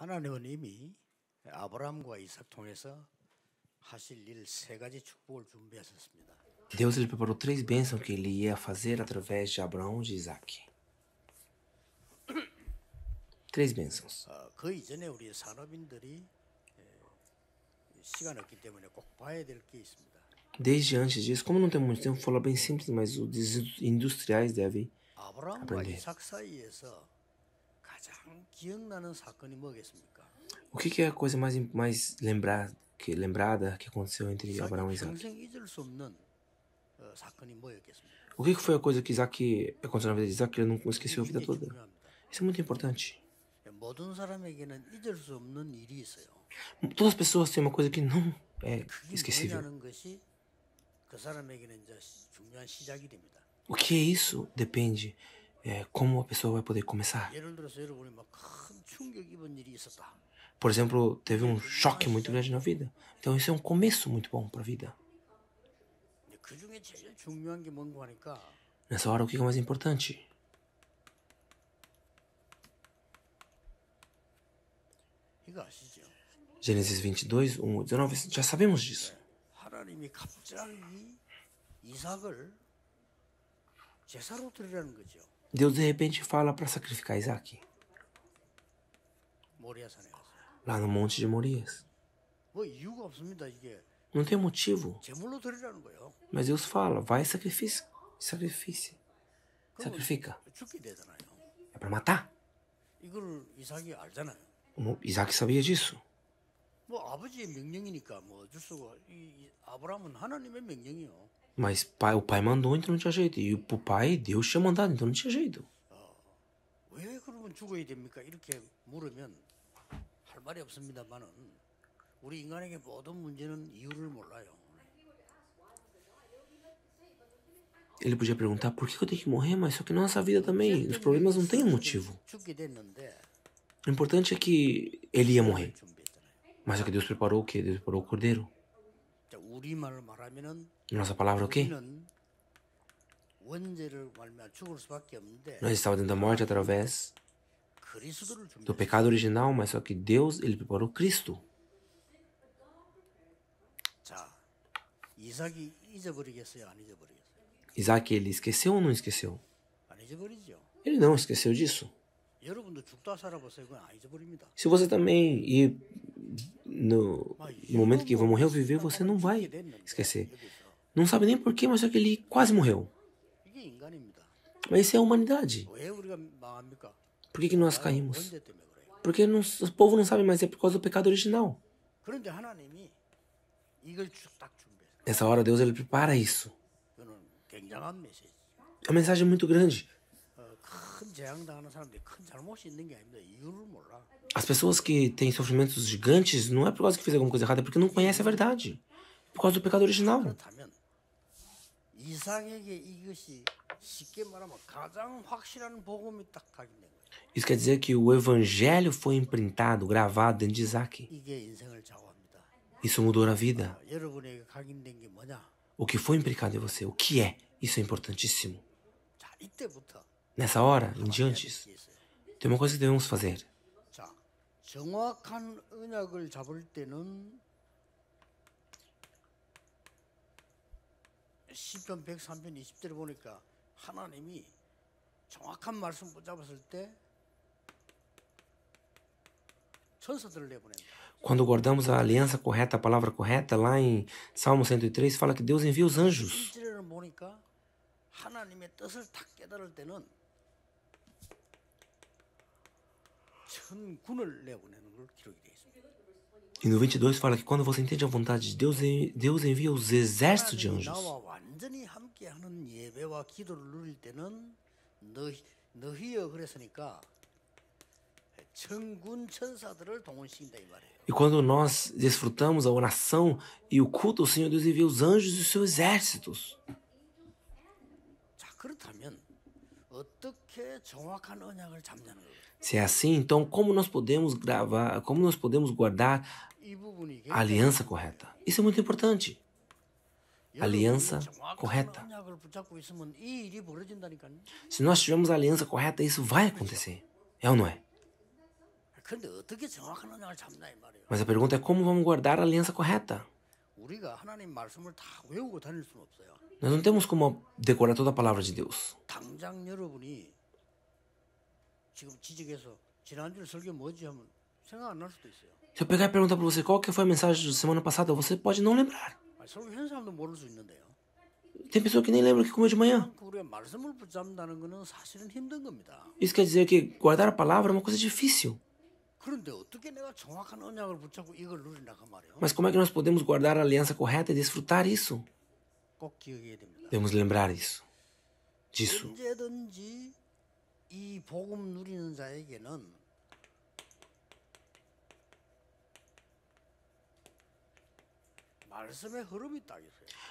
하나님은 이미 아브라함과 이삭 통해서 하실 가지 축복을 준비하셨습니다. Deus lhe preparou três bênçãos que ele ia fazer através de Abraão e de Isaac. Três bênçãos. 그 이전에 우리 산업인들이 시간 없기 때문에 꼭 봐야 있습니다. Desde antes disso, como não tem muito tempo, vou falar bem simples, mas os industriais devem aprender. O que é a coisa mais, mais lembrada que, lembrada que aconteceu entre Abraão e Isaac? O que foi a coisa que Isaac aconteceu na vida de Isaac que ele não esqueceu a vida toda? Isso é muito importante. Todas as pessoas têm uma coisa que não é esquecível. O que é isso depende é, eh, como a pessoa vai poder começar. ¡ah! Por exemplo, teve um choque muito grande na vida. Então, isso é um começo muito bom para a vida. Nessa hora, o que é mais importante? Gênesis 22, 1, 19, já sabemos disso. 하나님이 갑자기 이삭을 제사로 드리라는 거죠. Deus de repente fala para sacrificar Isaac. Né? Lá no monte de Morias. Não tem motivo. É é, Mas Deus fala, vai sacrifício. Sacrifício. É Sacrifica. É para matar. Né? Isaac sabia disso. 뭐 mas pai, o pai mandou, então não tinha jeito. E o pai, Deus tinha mandado, então não tinha jeito. Ele podia perguntar por que eu tenho que morrer, mas só que nossa vida também, os problemas não têm um motivo. O importante é que ele ia morrer. Mas só é que Deus preparou o quê? Deus preparou o cordeiro. Nossa palavra o quê? Nós estávamos dentro da morte através do pecado original, mas só que Deus ele preparou Cristo. Isaac ele esqueceu ou não esqueceu? Ele não esqueceu disso. Se você também ir no, no momento que vamos viver, você não vai esquecer. Não sabe nem porquê, mas só que ele quase morreu. Mas isso é a humanidade. Por que, que nós caímos? Porque não, o povo não sabe, mais. é por causa do pecado original. Nessa hora, Deus ele prepara isso. É uma mensagem muito grande. As pessoas que têm sofrimentos gigantes não é por causa que fez alguma coisa errada, é porque não conhecem a verdade. por causa do pecado original. Isso quer dizer que o evangelho foi imprintado, gravado dentro de Isaac. Isso mudou a vida. O que foi implicado em você, o que é, isso é importantíssimo. Nessa hora, em diante, tem uma coisa que devemos fazer. 정확한 언약을 잡을 때는 10편 103편 20절을 보니까 하나님이 정확한 말씀 붙잡았을 때 Quando guardamos a aliança correta, a palavra correta, lá em Salmo 103, fala que Deus envia os anjos. E no 22 fala que quando você entende a vontade de Deus, Deus envia os exércitos de anjos. 완전히 예배와 기도를 누릴 때는 너희, 너희여 그랬으니까 E quando nós desfrutamos a oração e o culto, o Senhor Deus envia os anjos e os seus exércitos. Se é assim, então como nós podemos gravar, como nós podemos guardar a aliança correta? Isso é muito importante aliança correta. Se nós tivermos a aliança correta, isso vai acontecer. É ou não é? Mas a pergunta é como vamos guardar a aliança correta? Nós não temos como decorar toda a palavra de Deus. Se eu pegar e perguntar para você qual que foi a mensagem da semana passada, você pode não lembrar. Tem pessoa que nem lembra que comeu de manhã. Isso quer dizer que guardar a palavra é uma coisa difícil. Mas como é que nós podemos guardar a aliança correta e desfrutar isso? Devemos lembrar isso. Disso.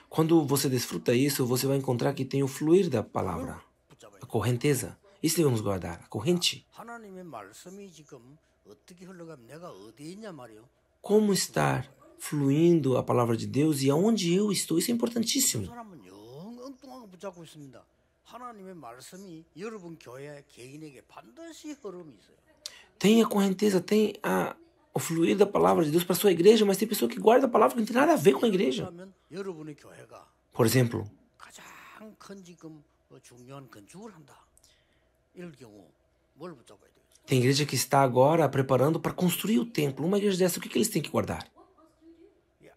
Quando você desfruta isso, você vai encontrar que tem o fluir da palavra, a correnteza. Isso devemos guardar, a corrente. Como estar fluindo a palavra de Deus e aonde eu estou, isso é importantíssimo. Tem a correnteza, tem a o fluir da palavra de Deus para a sua igreja, mas tem pessoa que guarda a palavra que não tem nada a ver com a igreja. Por exemplo, tem igreja que está agora preparando para construir o templo. Uma igreja dessa, o que, que eles têm que guardar?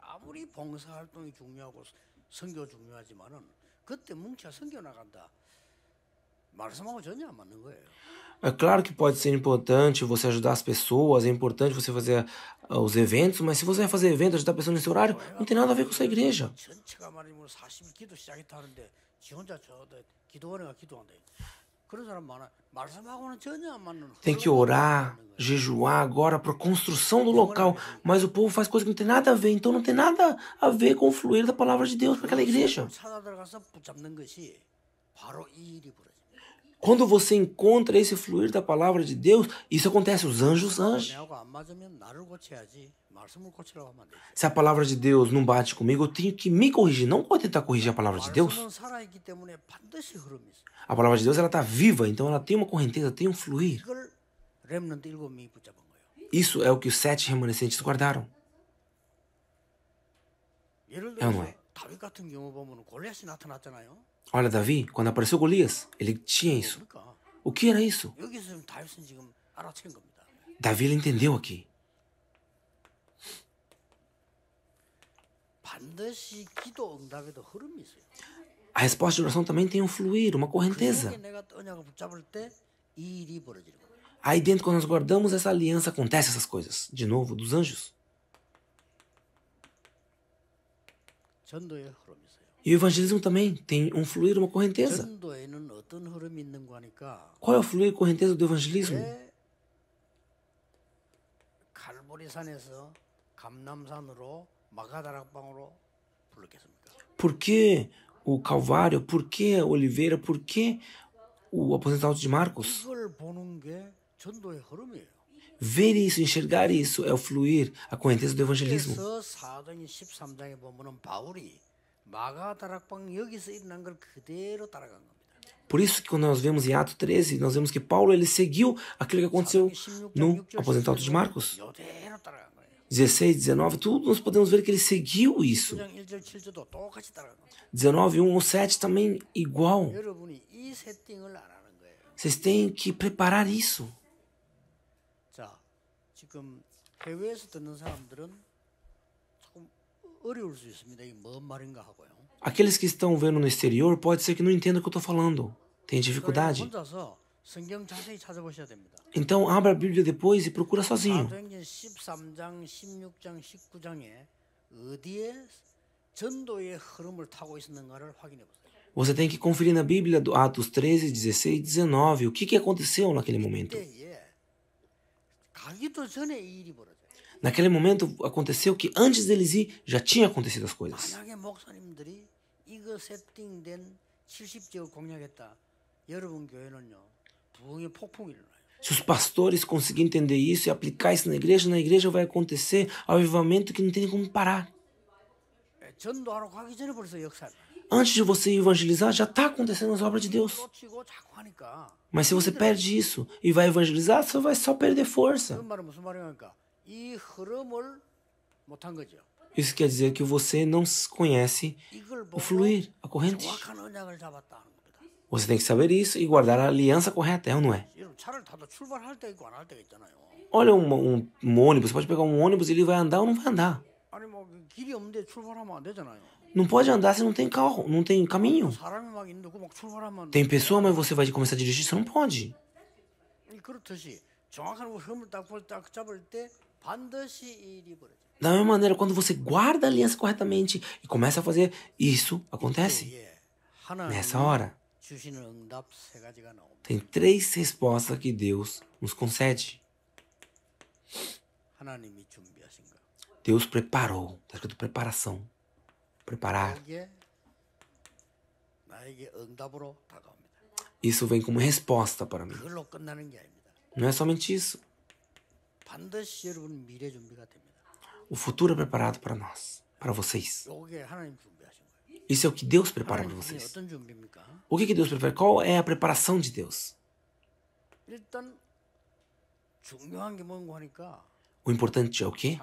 아무리 봉사 é. é claro que pode ser importante você ajudar as pessoas, é importante você fazer ah, os eventos, mas se você vai fazer eventos, ajudar a pessoa nesse horário, não tem nada a ver com sua igreja. Tem que orar, jejuar agora para a construção do local, mas o povo faz coisa que não tem nada a ver, então não tem nada a ver com o fluir da palavra de Deus para aquela igreja. 바로 이 일이 quando você encontra esse fluir da palavra de Deus, isso acontece. Os anjos anjos. Se a palavra de Deus não bate comigo, eu tenho que me corrigir. Não vou tentar corrigir a palavra de Deus. A palavra de Deus ela está viva, então ela tem uma correnteza, tem um fluir. Isso é o que os sete remanescentes guardaram. É ou não é? Olha, Davi, quando apareceu Golias, ele tinha isso. O que era isso? Davi ele entendeu aqui. A resposta de oração também tem um fluir, uma correnteza. Aí dentro, quando nós guardamos essa aliança, acontece essas coisas. De novo, dos anjos. E o evangelismo também tem um fluir, uma correnteza. Qual é o fluir e correnteza do evangelismo? Por que o Calvário? Por que a Oliveira? Por que o aposentado de Marcos? Ver isso, enxergar isso é o fluir, a correnteza do evangelismo. Por isso que quando nós vemos em Atos 13, nós vemos que Paulo ele seguiu aquilo que aconteceu no aposentado de Marcos. 16, 19, tudo nós podemos ver que ele seguiu isso. 19, 1 ou 7 também igual. Vocês têm que preparar isso. Aqueles que estão vendo no exterior pode ser que não entendam o que eu estou falando. Tem então, dificuldade. Então abra a Bíblia depois e procura sozinho. Você tem que conferir na Bíblia do Atos 13, 16 e 19 o que, que aconteceu naquele momento. Naquele momento aconteceu que antes deles ir, já tinha acontecido as coisas. Se os pastores conseguirem entender isso e aplicar isso na igreja, na igreja vai acontecer avivamento que não tem como parar. Antes de você evangelizar, já está acontecendo as obras de Deus. Mas se você perde isso e vai evangelizar, você vai só perder força. Isso quer dizer que você não conhece o fluir, a corrente. Você tem que saber isso e guardar a aliança correta, é ou não é? Olha um, um, um ônibus, você pode pegar um ônibus e ele vai andar ou não vai andar. Não pode andar se não tem carro, não tem caminho. Tem pessoa, mas você vai começar a dirigir, você não pode. Da mesma maneira, quando você guarda a aliança corretamente e começa a fazer, isso acontece. Nessa hora, tem três respostas que Deus nos concede. Deus preparou, está escrito preparação. Preparar. Isso vem como resposta para mim. Não é somente isso. O futuro é preparado para nós, para vocês. Isso é o que Deus prepara para vocês. O que, que Deus prepara? Qual é a preparação de Deus? O importante é o quê?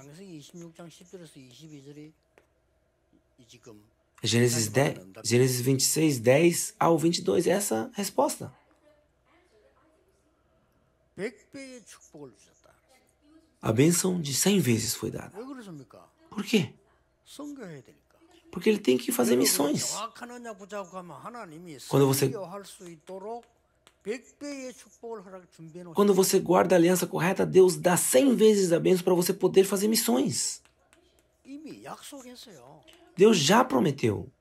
Gênesis, 10, Gênesis 26, 10 ao 22, essa é a resposta. A bênção de cem vezes foi dada. Por quê? Porque ele tem que fazer missões. Quando você quando você guarda a aliança correta, Deus dá cem vezes a bênção para você poder fazer missões. Deus já prometeu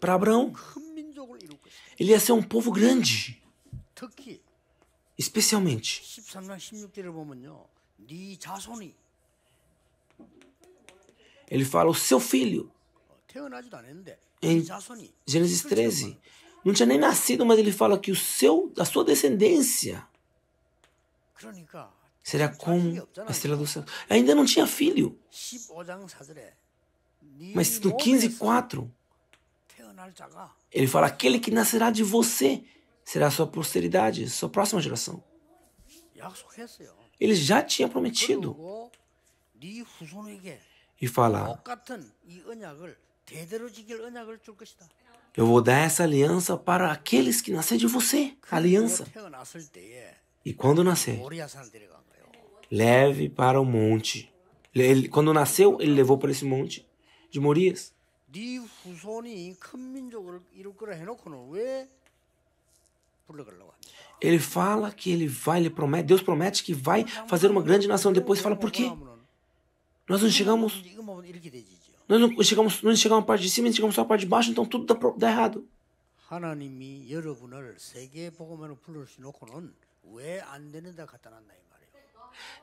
para Abraão. Ele ia ser um povo grande especialmente. Ele fala o seu filho. Em Gênesis 13, não tinha nem nascido, mas ele fala que o seu, a sua descendência será como a estrela do céu. Ainda não tinha filho. Mas no 15, 4, ele fala: aquele que nascerá de você será a sua posteridade, sua próxima geração. Ele já tinha prometido. E fala: Eu vou dar essa aliança para aqueles que nascer de você. Aliança. E quando nascer, leve para o monte. Ele, quando nasceu, ele levou para esse monte de Morias. Ele fala que ele vai, ele promete, Deus promete que vai fazer uma grande nação. Depois fala por quê? Nós não chegamos. Nós não chegamos, não chegamos a parte de cima, nós chegamos só a parte de baixo, então tudo dá, dá errado.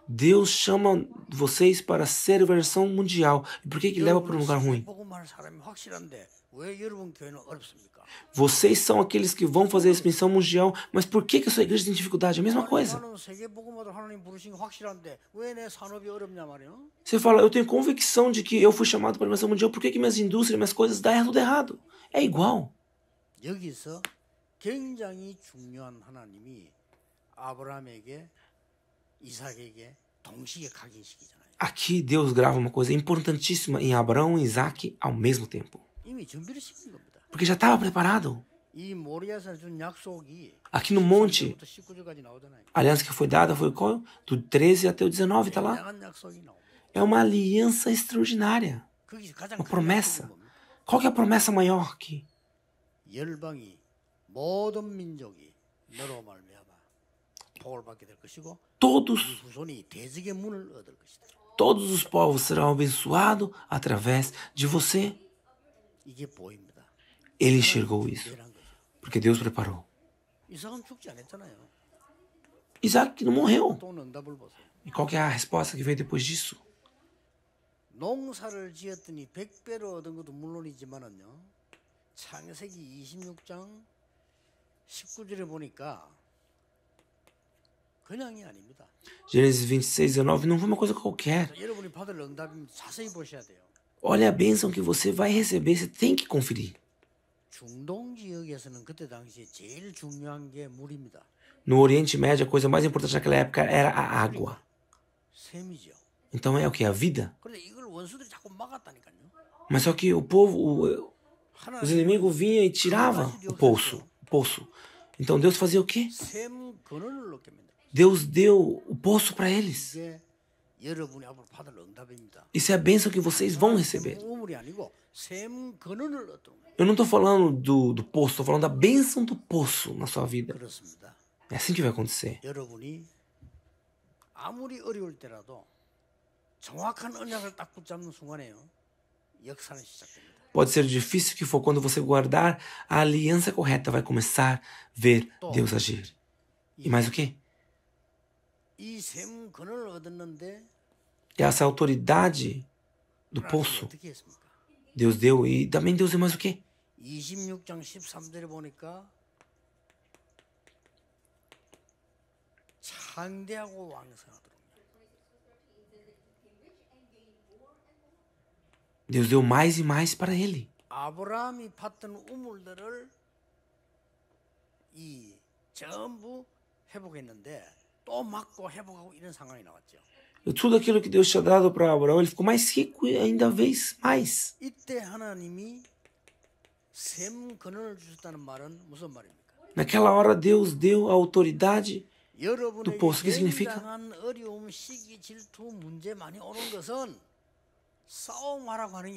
Deus chama vocês para ser versão mundial. E por que, que leva para um lugar ruim? Vocês são aqueles que vão fazer a missão mundial, mas por que, que a sua igreja tem dificuldade? É a mesma coisa. Você fala, eu tenho convicção de que eu fui chamado para a missão mundial, por que, que minhas indústrias, minhas coisas dão tudo errado? É igual. Aqui Deus grava uma coisa importantíssima em Abraão e Isaac ao mesmo tempo. Porque já estava preparado. Aqui no monte, a aliança que foi dada foi qual? Do 13 até o 19, está lá. É uma aliança extraordinária. Uma promessa. Qual é a promessa maior que? Todos, todos os povos serão abençoados através de você. Ele enxergou isso, porque Deus preparou. Isaac não morreu. E qual é a resposta que veio depois disso? 농사를 26 Gênesis 26, 19 não foi uma coisa qualquer. Olha a bênção que você vai receber, você tem que conferir. No Oriente Médio, a coisa mais importante naquela época era a água. Então é o que? A vida? Mas só que o povo, o, os inimigos vinham e tiravam o poço, o poço. Então Deus fazia o quê? Deus deu o poço para eles. Isso é a bênção que vocês vão receber. Eu não estou falando do, do poço, estou falando da bênção do poço na sua vida. É assim que vai acontecer. Pode ser difícil que for quando você guardar a aliança correta vai começar a ver Deus agir. E mais o que? Essa autoridade do poço Deus deu e também Deus deu mais o quê? 26장 13절에 보니까 창대하고 왕성하도록 Deus deu mais e mais para ele. 아브라함이 팠던 우물들을 이 전부 회복했는데 또 Tudo aquilo que Deus tinha dado para Abraão, ele ficou mais rico e ainda vez mais. Naquela hora Deus deu a autoridade do poço. O que significa? 싸움하라고 하는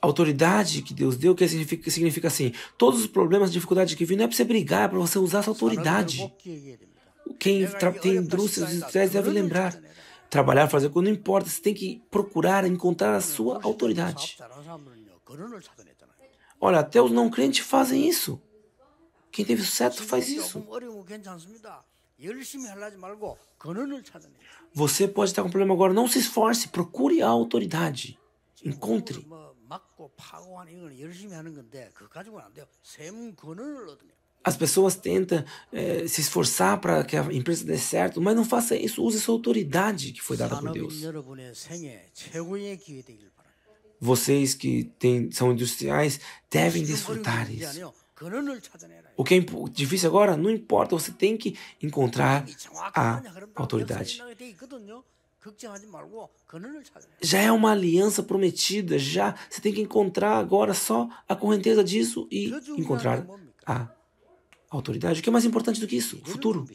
autoridade que Deus deu, que significa, significa assim: todos os problemas, dificuldades que vêm, não é para você brigar, é para você usar essa autoridade. Quem tem indústrias e estresse deve lembrar. Né, Trabalhar, fazer coisa, não importa, você tem que procurar encontrar a sua autoridade. Tá então, né? Olha, até os não crentes fazem isso. Quem teve sucesso faz isso. Você pode estar com um problema agora, não se esforce, procure a autoridade. Encontre. 막고 파고하는 이걸 열심히 하는 건데 가지고는 안 돼요. 얻으면 as pessoas tentam é, se esforçar para que a empresa dê certo, mas não faça isso, use sua autoridade que foi dada por Deus. Vocês que tem, são industriais devem desfrutar isso. O que é difícil agora, não importa, você tem que encontrar a autoridade. Já é uma aliança prometida, já você tem que encontrar agora só a correnteza disso e encontrar a autoridade. O que é mais importante do que isso? O futuro.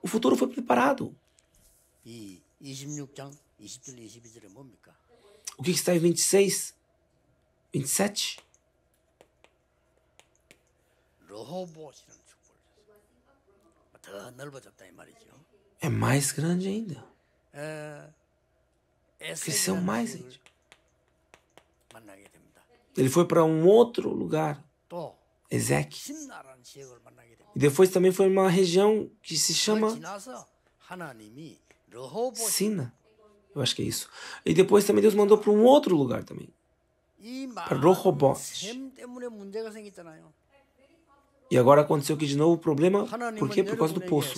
O futuro foi preparado. O que está em 26, 27? É mais grande ainda. É, é é que são mais íntimos. Ele foi para um outro lugar, Ezeque. E depois também foi uma região que se chama Sina. Eu acho que é isso. E depois também Deus mandou para um outro lugar também. Para Rohoboth. E agora aconteceu que de novo o problema, por quê? É por causa do poço.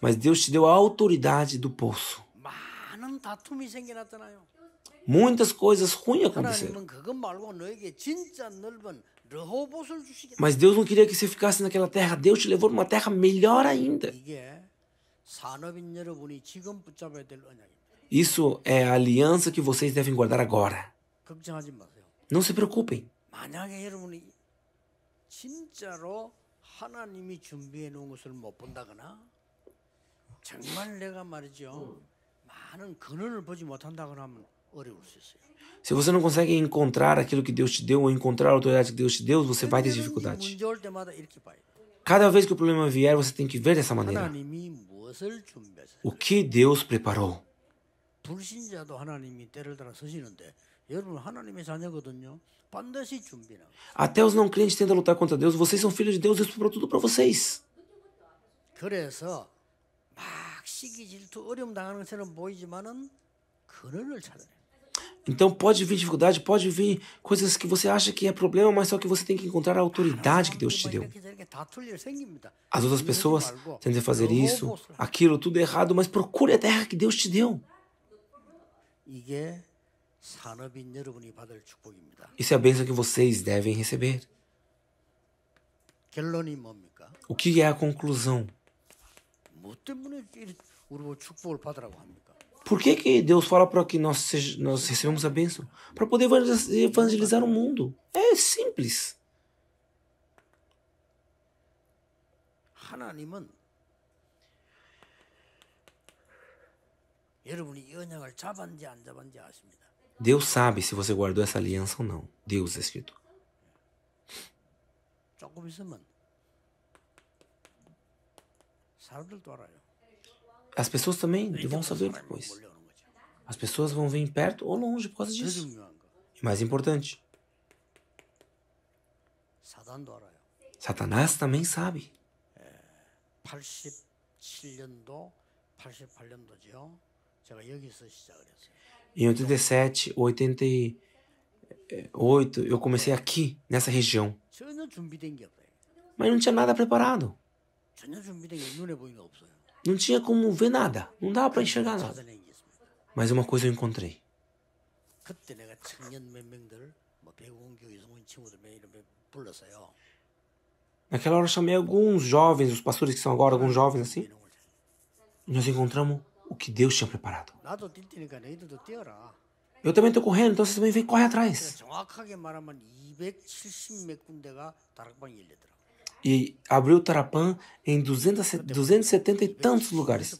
Mas Deus te deu a autoridade do poço. Muitas coisas ruins aconteceram. Mas Deus não queria que você ficasse naquela terra. Deus te levou para uma terra melhor ainda. Isso é a aliança que vocês devem guardar agora. Não se preocupem. 진짜로 하나님이 준비해 놓은 것을 못 본다거나 정말 내가 말이죠 많은 근원을 보지 못한다거나 하면 Se você não consegue encontrar aquilo que Deus te deu ou encontrar é a assim, autoridade que Deus te deu, você vai ter dificuldade. Cada vez que o problema vier, você tem que ver dessa maneira. O que Deus preparou? Até os não crentes tentam lutar contra Deus. Vocês são filhos de Deus, Deus preparou tudo para vocês. Então pode vir dificuldade, pode vir coisas que você acha que é problema, mas só que você tem que encontrar a autoridade que Deus te deu. As outras pessoas tentam fazer isso, aquilo, tudo errado, mas procure a terra que Deus te deu. Isso isso é a bênção que vocês devem receber. O que é a conclusão? Por que, que Deus fala para que nós, sej- nós recebamos a bênção? Para poder evangelizar o mundo. É simples. 하나님은 Deus sabe se você guardou essa aliança ou não. Deus é escrito. as pessoas também vão saber depois. As pessoas vão vir perto ou longe por causa disso. E mais importante, Satanás também sabe. 87 é, 88 em 87, 88, eu comecei aqui, nessa região. Mas não tinha nada preparado. Não tinha como ver nada. Não dava para enxergar nada. Mas uma coisa eu encontrei. Naquela hora eu chamei alguns jovens, os pastores que são agora alguns jovens assim. Nós encontramos o que Deus tinha preparado. Eu também estou correndo, então você também vem corre atrás. E abriu Tarapan em 200, 270 e tantos lugares.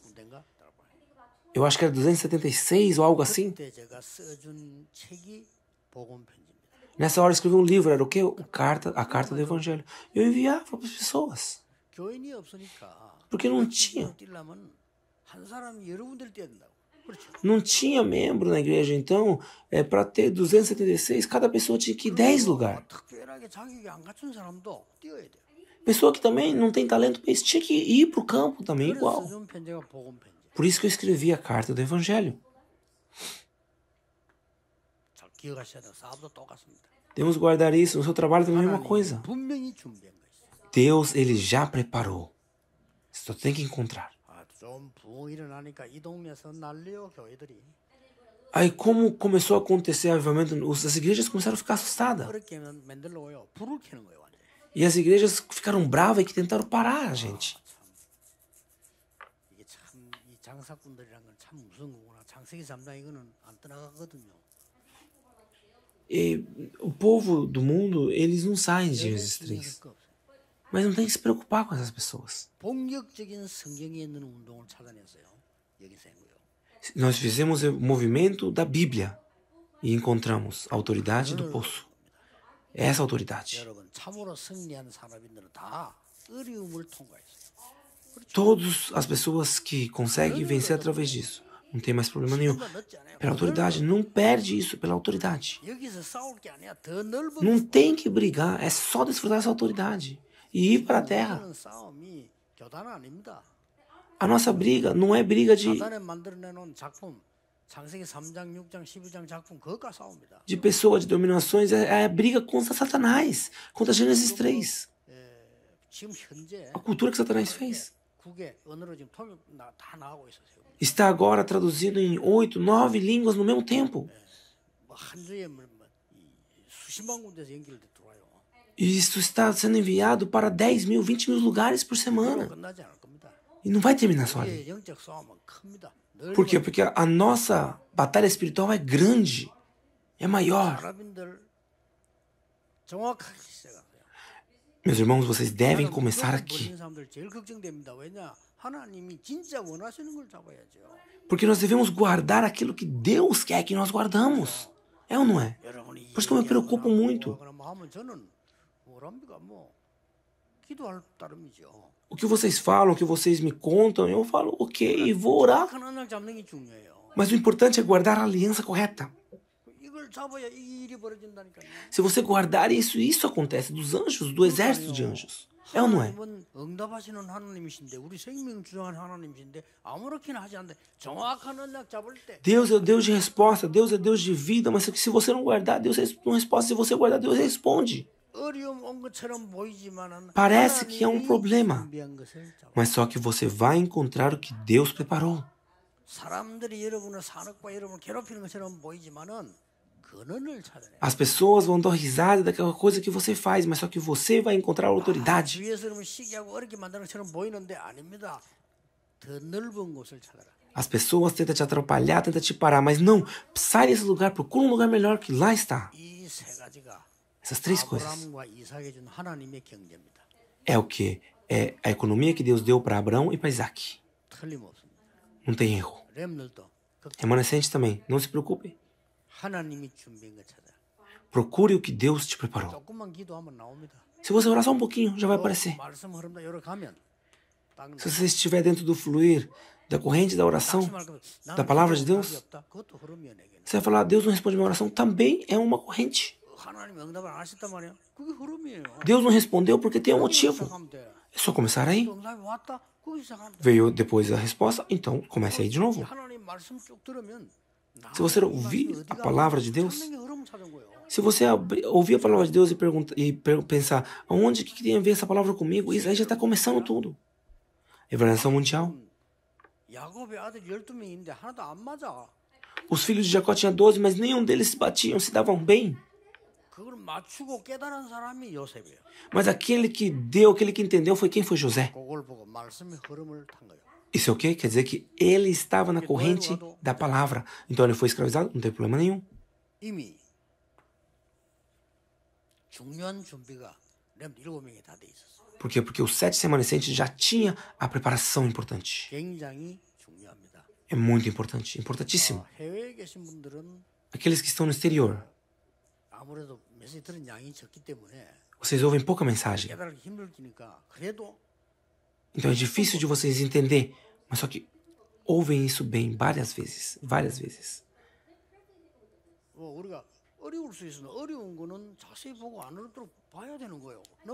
Eu acho que era 276 ou algo assim. Nessa hora eu escrevi um livro, era o quê? O carta, a carta do Evangelho. Eu enviava para as pessoas. Porque não tinha. Não tinha membro na igreja, então, é, para ter 276, cada pessoa tinha que ir 10 lugares. Pessoa que também não tem talento, isso tinha que ir para o campo também, igual. Por isso que eu escrevi a carta do Evangelho. Temos que guardar isso. No seu trabalho também é a mesma coisa. Deus, ele já preparou. Só tem que encontrar. Aí como começou a acontecer avivamento, as igrejas começaram a ficar assustadas. E as igrejas ficaram bravas e tentaram parar a gente. E o povo do mundo, eles não saem de Gênesis 3. Mas não tem que se preocupar com essas pessoas. Nós fizemos o movimento da Bíblia e encontramos a autoridade do ah. poço. É essa autoridade. Todas as pessoas que conseguem vencer através disso, não tem mais problema nenhum. Pela autoridade, não perde isso pela autoridade. Não tem que brigar, é só desfrutar essa autoridade e ir para a terra. É a nossa briga não é briga de é. de pessoa, de dominações, é, é a briga contra Satanás, contra Gênesis 3. Eh, a cultura que Satanás fez está agora traduzido em oito, nove línguas no mesmo tempo. Isso está sendo enviado para 10 mil, 20 mil lugares por semana. E não vai terminar só ali. Por quê? Porque a nossa batalha espiritual é grande, é maior. Meus irmãos, vocês devem começar aqui. Porque nós devemos guardar aquilo que Deus quer que nós guardamos. É ou não é? Por isso que eu me preocupo muito. O que vocês falam, o que vocês me contam, eu falo, ok, e vou orar. Mas o importante é guardar a aliança correta. Se você guardar isso, isso acontece dos anjos, do exército de anjos. É ou não é? Deus é Deus de resposta, Deus é Deus de vida, mas se você não guardar, Deus não responde. Se você guardar, Deus responde. Parece que é um problema, mas só que você vai encontrar o que Deus preparou. As pessoas vão dar risada daquela coisa que você faz, mas só que você vai encontrar autoridade. As pessoas tentam te atrapalhar, tentam te parar, mas não, sai desse lugar, procura um lugar melhor que lá está. Essas três coisas. É o que? É a economia que Deus deu para Abraão e para Isaac. Não tem erro. Remanescente também, não se preocupe. Procure o que Deus te preparou. Se você orar só um pouquinho, já vai aparecer. Se você estiver dentro do fluir da corrente da oração, da palavra de Deus, você vai falar: Deus não responde minha oração, também é uma corrente. Deus não respondeu porque tem um motivo. É só começar aí. Veio depois a resposta, então comece aí de novo. Se você ouvir a palavra de Deus, se você ouvir a palavra de Deus e, pergunta, e pensar aonde que tem a ver essa palavra comigo, isso aí já está começando tudo. Revelação mundial. Os filhos de Jacó tinham 12, mas nenhum deles se batiam, se davam bem. Mas aquele que deu, aquele que entendeu foi quem foi José. Isso é o que? Quer dizer que ele estava na corrente da palavra. Então ele foi escravizado, não tem problema nenhum. Por quê? Porque os sete remanescentes já tinha a preparação importante. É muito importante, importantíssimo. Aqueles que estão no exterior, vocês ouvem pouca mensagem. Então é difícil de vocês entender, mas só que ouvem isso bem várias vezes, várias vezes.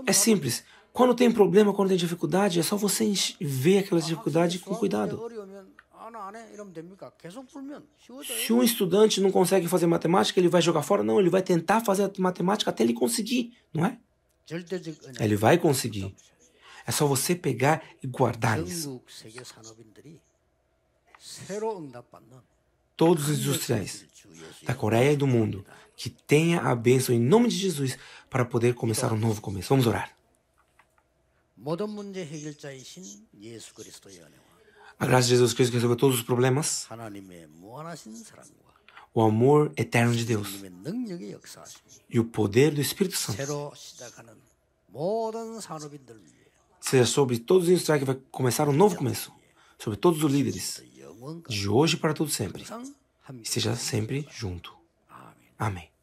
É simples. Quando tem problema, quando tem dificuldade, é só você ver aquela dificuldade com cuidado. Se um estudante não consegue fazer matemática, ele vai jogar fora? Não, ele vai tentar fazer a matemática até ele conseguir, não é? Ele vai conseguir. É só você pegar e guardar isso. Todos os industriais da Coreia e do mundo que tenha a bênção em nome de Jesus para poder começar um novo começo. Vamos orar. 모든 문제 해결자이신 예수 그리스도의 은혜와 a graça de Jesus Cristo que resolveu todos os problemas. O amor eterno de Deus. E o poder do Espírito Santo. Seja sobre todos os industriais que vai começar um novo começo. Sobre todos os líderes. De hoje para todo sempre. Esteja sempre junto. Amém.